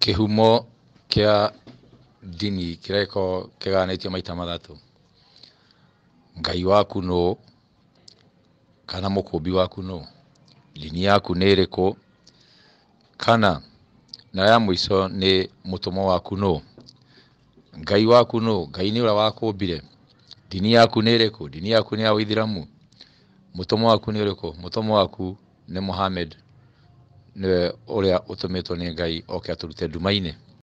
kihumo kia ndini kĩrĩa gĩkoragwo kĩgayanĩtio maita mathatu Ngai waku nũũ, kana mũkũmbi waku nũũ, ndini yaku nĩ ĩrĩkũ, kana na ya muiso ni mutumo waku nũũ, Ngai waku nũũ, Ngai nĩ ũrĩa wakũmbire, ndini yaku nĩ ĩrĩkũ, ndini yaku ni ya ũithĩramu, mũtũmwo waku nĩ ũrĩkũ, mũtũmwo waku ni muhammed å å rä a tå mä two nä ngai oke atå rute nduma inä